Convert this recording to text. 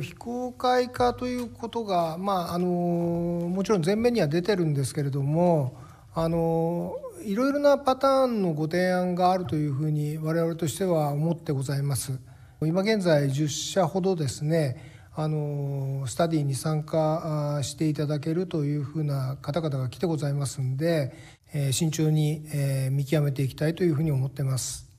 非公開化ということが、まあ、あのもちろん前面には出てるんですけれどもあのいろいろなパターンのご提案があるというふうに我々としては思ってございます。今現在10社ほどですねあのスタディに参加していただけるというふうな方々が来てございますんで、え慎重に、え見極めていきたいというふうに思ってます。